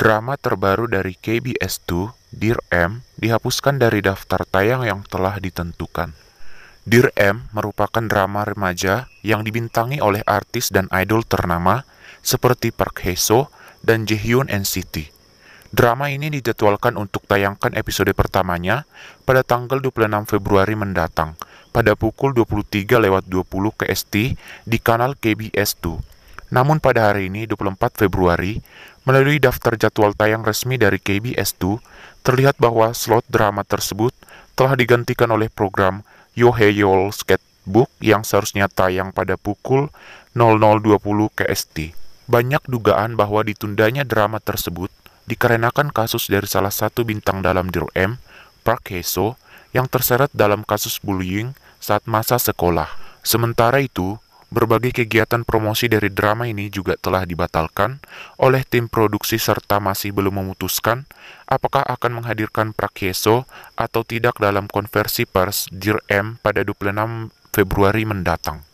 Drama terbaru dari KBS2, Dear M, dihapuskan dari daftar tayang yang telah ditentukan. Dear M merupakan drama remaja yang dibintangi oleh artis dan idol ternama seperti Park hee dan dan Hyun NCT. Drama ini dijadwalkan untuk tayangkan episode pertamanya pada tanggal 26 Februari mendatang pada pukul 23.20 KST di kanal KBS2. Namun pada hari ini 24 Februari, melalui daftar jadwal tayang resmi dari KBS2, terlihat bahwa slot drama tersebut telah digantikan oleh program Yoheyol Sketchbook yang seharusnya tayang pada pukul 00.20 KST. Banyak dugaan bahwa ditundanya drama tersebut dikarenakan kasus dari salah satu bintang dalam Dear M, Park Heso, yang terseret dalam kasus bullying saat masa sekolah. Sementara itu, Berbagai kegiatan promosi dari drama ini juga telah dibatalkan oleh tim produksi serta masih belum memutuskan apakah akan menghadirkan Prakieso atau tidak dalam konversi pers Dear M pada 26 Februari mendatang.